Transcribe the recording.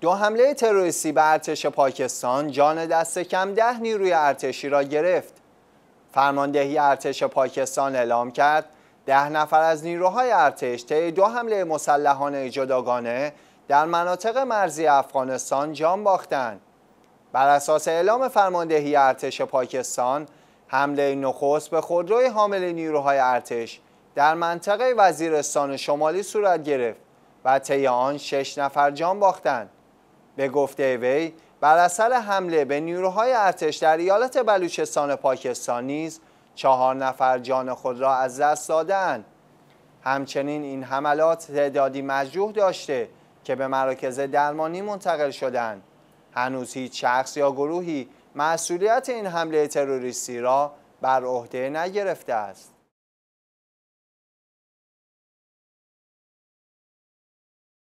دو حمله تروریستی به ارتش پاکستان جان دست کم ده نیروی ارتشی را گرفت. فرماندهی ارتش پاکستان اعلام کرد ده نفر از نیروهای ارتش طی دو حمله مسلحانه جداگانه در مناطق مرزی افغانستان جان باختند. بر اساس اعلام فرماندهی ارتش پاکستان، حمله نخست به خودروی حامل نیروهای ارتش در منطقه وزیرستان شمالی صورت گرفت و طی آن شش نفر جان باختند. به گفته وی بر اثر حمله به نیروهای ارتش در ایالت بلوچستان پاکستان نیز چهار نفر جان خود را از دست دادند همچنین این حملات تعدادی مجروح داشته که به مراکز درمانی منتقل شدند هنوز هیچ شخص یا گروهی مسئولیت این حمله تروریستی را بر عهده نگرفته است